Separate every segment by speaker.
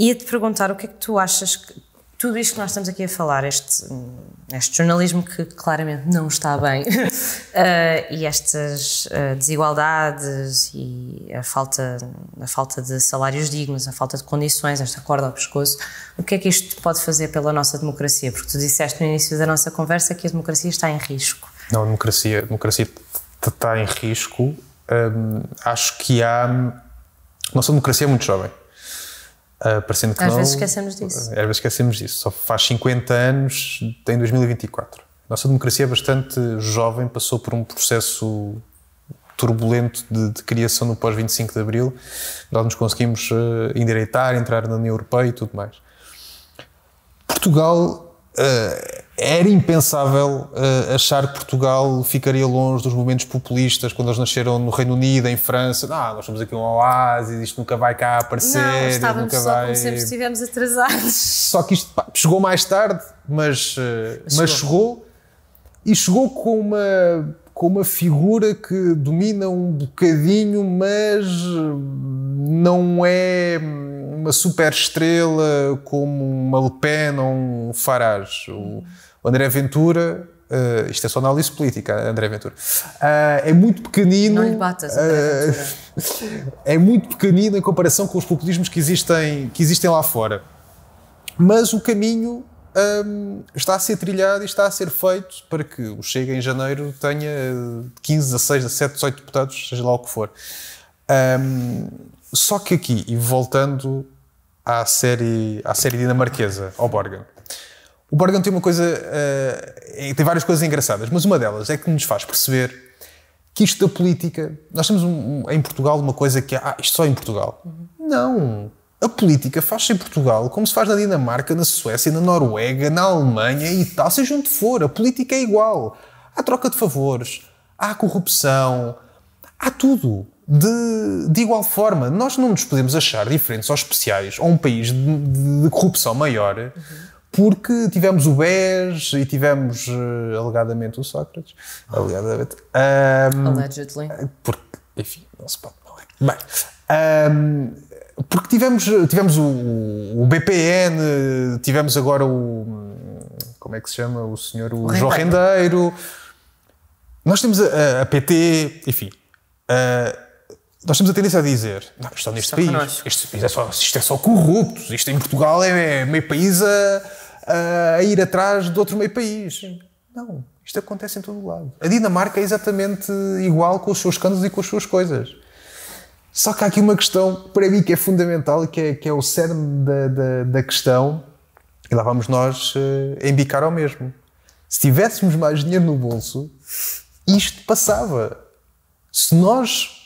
Speaker 1: Ia-te perguntar o que é que tu achas que tudo isto que nós estamos aqui a falar, este, este jornalismo que claramente não está bem, uh, e estas uh, desigualdades e a falta, a falta de salários dignos, a falta de condições, esta corda ao pescoço, o que é que isto pode fazer pela nossa democracia? Porque tu disseste no início da nossa conversa que a democracia está em risco.
Speaker 2: Não, a democracia, a democracia está em risco. Hum, acho que há. Nossa democracia é muito jovem Uh, parecendo que Às não, vezes esquecemos disso. Às vezes esquecemos disso. Só faz 50 anos, tem 2024. Nossa democracia é bastante jovem, passou por um processo turbulento de, de criação no pós-25 de Abril. Nós nos conseguimos uh, endireitar, entrar na União Europeia e tudo mais. Portugal ah, era impensável uh, achar que Portugal ficaria longe dos movimentos populistas quando eles nasceram no Reino Unido, em França. Ah, nós somos aqui um oásis, isto nunca vai cá aparecer. Não, estávamos nunca só vai... como sempre
Speaker 1: estivemos atrasados.
Speaker 2: Só que isto pá, chegou mais tarde, mas, uh, mas, mas chegou. e chegou com uma, com uma figura que domina um bocadinho, mas não é uma super estrela como uma Le Pen ou um Farage. O André Ventura, uh, isto é só análise política, André Ventura, uh, é muito pequenino. Não lhe batas, André eh, é muito pequenino em comparação com os populismos que existem, que existem lá fora. Mas o caminho um, ehm, está a ser trilhado e está a ser feito para que o Chega em janeiro tenha 15, 16, 17, 18 deputados, seja lá o que for. Um, ehm, só que aqui, e voltando à série, à série dinamarquesa, ao Borgen, o Borgen tem uma coisa. Uh, tem várias coisas engraçadas, mas uma delas é que nos faz perceber que isto da política. Nós temos um, um, em Portugal uma coisa que é. Ah, isto só em Portugal. Uhum. Não! A política faz-se em Portugal como se faz na Dinamarca, na Suécia, na Noruega, na Alemanha e tal, seja onde for. A política é igual. Há troca de favores, há corrupção, há tudo. De, de, igual forma. Nós não nos podemos achar diferentes ou especiais ou um país de, de, de corrupção maior uhum porque tivemos o BES e tivemos uh, alegadamente o Sócrates. Alegadamente. Um, Allegedly. Porque, enfim, não se pode. Não é? Bem. Um, porque tivemos, tivemos o, o, BPN, tivemos agora o. Como é que se chama? O senhor o, João Rendeiro. Rendeiro. Nós temos a, a PT, enfim. Uh, nós temos a tendência a dizer, não, isto é neste país, este país é só, isto é só corruptos, isto em Portugal é meio país a, a ir atrás de outro meio país. Não, isto acontece em todo o lado. A Dinamarca é exatamente igual com os seus escândalos e com as suas coisas. Só que há aqui uma questão para mim que é fundamental, que é, que é o cerne da, da, da questão, e lá vamos nós uh, embicar ao mesmo. Se tivéssemos mais dinheiro no bolso, isto passava. Se nós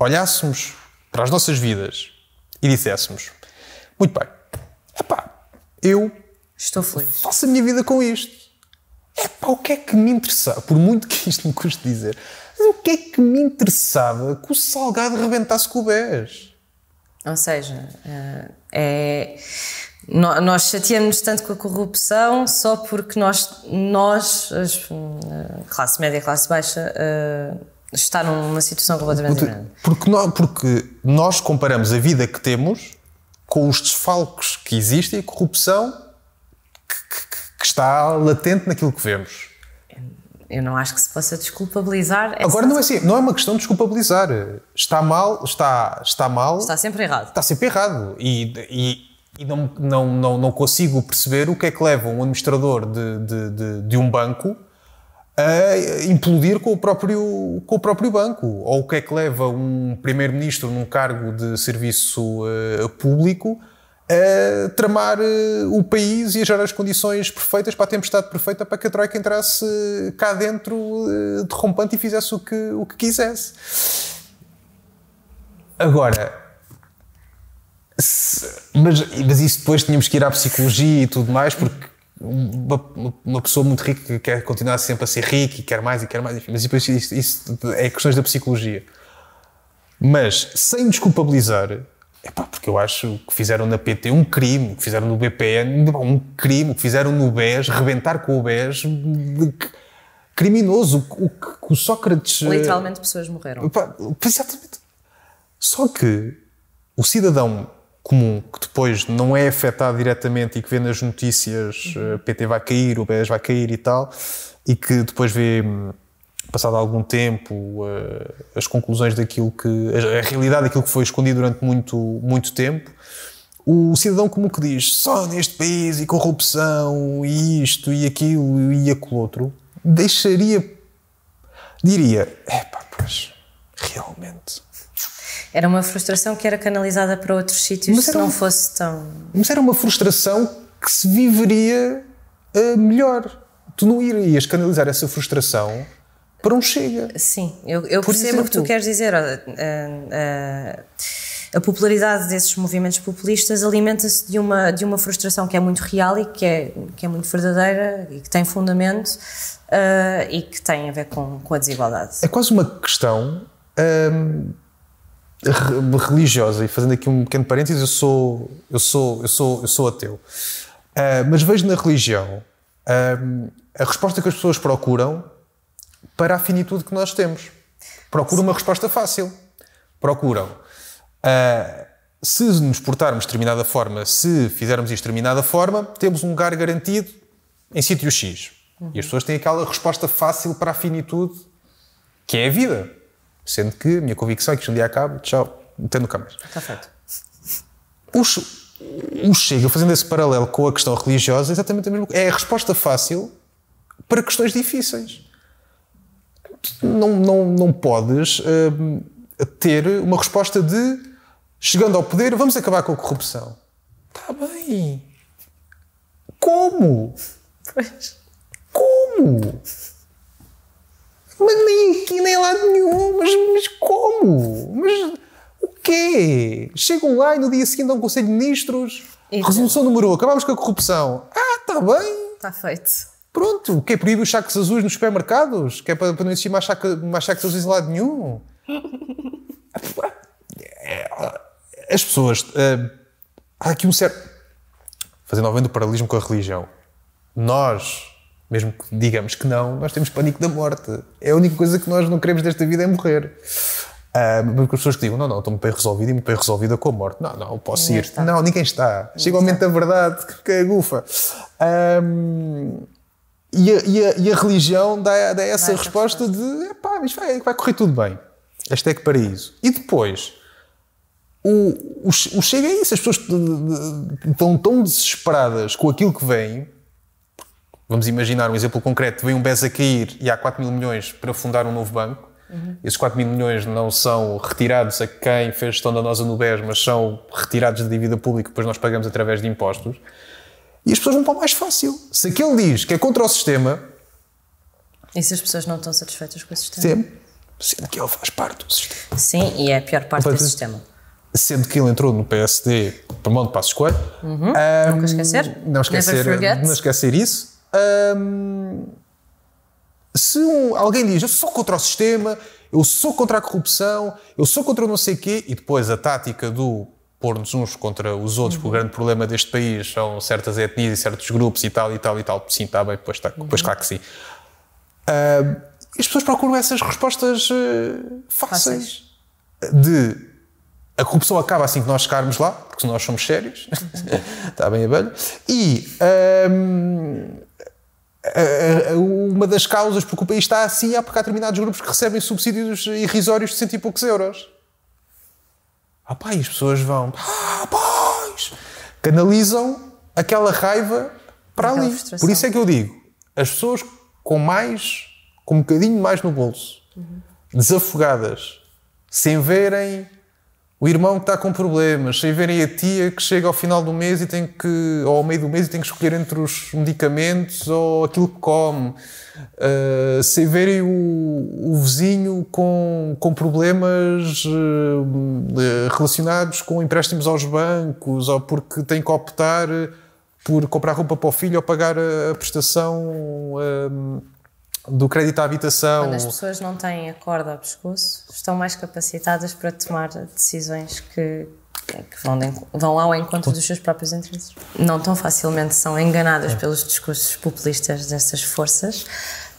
Speaker 2: olhássemos para as nossas vidas e disséssemos: muito bem, epá, eu estou feliz. Faço a minha vida com isto. Epá, o que é que me interessava? Por muito que isto me custe dizer, mas o que é que me interessava que o salgado rebentasse com o 10?
Speaker 1: Ou seja, eh, é, nós chateamos tanto com a corrupção só porque nós, nós hum, eh, classe média e classe baixa, eh, está numa situação completamente porque, diferente.
Speaker 2: Porque nós, porque nós comparamos a vida que temos com os desfalques que existem e a corrupção que, que, que está latente naquilo que vemos eu não acho que se possa desculpabilizar. Agora não é assim, não é uma questão de desculpabilizar. Está mal, está, está mal. Está sempre errado. Está sempre errado. E, e, e não, não, não, não consigo perceber o que é que leva um administrador de, de, de, de um banco a implodir com o próprio, com o próprio banco. Ou o que é que leva um primeiro-ministro num cargo de serviço uh, público a tramar uh, o país e a gerar as condições perfeitas para a tempestade perfeita para que a Troika entrasse eh, cá dentro uh, derrompante e fizesse o que, o que quisesse. Agora, se, mas, mas isso depois tínhamos que ir à psicologia e tudo mais, porque uma, uma, pessoa muito rica que quer continuar sempre a ser rica e quer mais e quer mais, enfim, mas isso, isso é questões da psicologia. Mas sem desculpabilizar, porque eu acho que fizeram na PT um crime, que fizeram no BPN um crime, que fizeram no BES, rebentar com o BES. Criminoso, o o Sócrates. Eh, Literalmente
Speaker 1: pessoas morreram. exatamente. Só que
Speaker 2: o cidadão comum, que depois não é afetado diretamente e que vê nas notícias uhum. eh, PT vai cair, o BES vai cair e tal, e que depois vê, hum, passado algum tempo, eh, as conclusões daquilo que. a realidade daquilo que foi escondido durante muito, muito tempo. O cidadão comum que diz só neste país e corrupção e isto e aquilo e aquilo outro, deixaria. diria: é pá, pois,
Speaker 1: realmente era uma frustração que era canalizada para outros sítios mas se não um, fosse tão.
Speaker 2: Mas era uma frustração que se viveria uh, melhor. Tu não irias canalizar essa frustração para um chega. Sim,
Speaker 1: eu, eu percebo o que tu queres dizer. A, eh, eh, a popularidade desses movimentos populistas alimenta-se de uma, de uma frustração que é muito real e que é, que é muito verdadeira e que tem fundamento uh, e que tem a ver com, com a desigualdade. É
Speaker 2: quase uma questão. Ehm, religiosa e fazendo aqui um pequeno parênteses, eu sou eu sou eu sou eu sou ateu, uh, mas vejo na religião uh, a resposta que as pessoas procuram para a finitude que nós temos. Procuram uma resposta fácil. Procuram. Uh, se nos portarmos de determinada forma, se fizermos isto de determinada forma, temos um lugar garantido em sítio X. Uhum. E as pessoas têm aquela resposta fácil para a finitude que é a vida. Sendo que a minha convicção é que isto um dia acaba, tchau, tendo cá mais. Está feito. Os, o Chega, fazendo esse paralelo com a questão religiosa, é exatamente a mesma coisa. É a resposta fácil para questões difíceis. Não, não, não podes eh, ter uma resposta de chegando ao poder, vamos acabar com a corrupção. Está bem. Como? Pois. Como? Mas nem aqui, nem lá nenhum. Mas, mas como? Mas o quê? Chegam lá e no dia seguinte dão um Conselho de Ministros. Então. Resolução número 1, acabamos com a corrupção. Ah, está bem. Está feito. Pronto, o que é proibir os sacos azuis nos supermercados? Que é para, para não existir mais, saco, mais sacos azuis em lado nenhum? As pessoas. Uh, há aqui um certo. Fazendo ao o paralelismo com a religião. Nós mesmo que digamos que não, nós temos pânico da morte. É a única coisa que nós não queremos desta vida é morrer. Uh, porque as pessoas que digam, não, não, estou muito bem resolvido e muito bem resolvida com a morte. Não, não, posso ninguém ir. Está. Não, ninguém está. Ninguém Chega ao momento da verdade, que, que gufa. Um, e, a, e, a, e, a, religião dá, dá essa resposta de, pá, mas vai, vai correr tudo bem. Este é Hashtag paraíso. E depois, o, o, o chega é isso. As pessoas estão tão desesperadas com aquilo que vem Vamos imaginar um exemplo concreto: vem um BES a cair e há 4 mil milhões para fundar um novo banco. Uhum. Esses 4 mil milhões não são retirados a quem fez gestão danosa no BES, mas são retirados da dívida pública, depois nós pagamos através de impostos. E as pessoas para o mais fácil. Se aquele diz que é contra o sistema.
Speaker 1: E se as pessoas não estão satisfeitas com o sistema? Sempre. Sendo que ele faz parte do sistema. Sim, e é a pior parte do sistema.
Speaker 2: Sendo que ele entrou no PSD para mão de Passos Coelho.
Speaker 1: Uhum. Um, Nunca esquecer. Não esquecer, não esquecer
Speaker 2: isso se um, alguém diz eu sou contra o sistema, eu sou contra a corrupção, eu sou contra o não sei o quê, e depois a tática do pôr-nos uns contra os outros, uhum. porque o grande problema deste país são certas etnias e certos grupos e tal e tal e tal, sim, está bem, pois, está, uhum. pois claro que sim. Uh, as pessoas procuram essas respostas uh, fáceis, fáceis de a corrupção acaba assim que nós chegarmos lá, porque nós somos sérios, está bem a velho, e um, uma das causas porque o país está assim é porque há determinados grupos que recebem subsídios irrisórios de cento e poucos euros. Ah pá, e as pessoas vão, ah pois, canalizam aquela raiva para aquela ali. Frustração. Por isso é que eu digo, as pessoas com mais, com um bocadinho mais no bolso, uhum. desafogadas, sem verem o irmão que está com problemas, sem verem a tia que chega ao final do mês e tem que, ou ao meio do mês e tem que escolher entre os medicamentos ou aquilo que come, uh, sem verem o, o, vizinho com, com problemas uh, relacionados com empréstimos aos bancos ou porque tem que optar por comprar roupa para o filho ou pagar a, prestação do crédito à habitação. Quando as pessoas
Speaker 1: não têm a corda ao pescoço, estão mais capacitadas para tomar decisões que, que vão, de, vão ao encontro dos seus próprios interesses. Não tão facilmente são enganadas é. pelos discursos populistas dessas forças,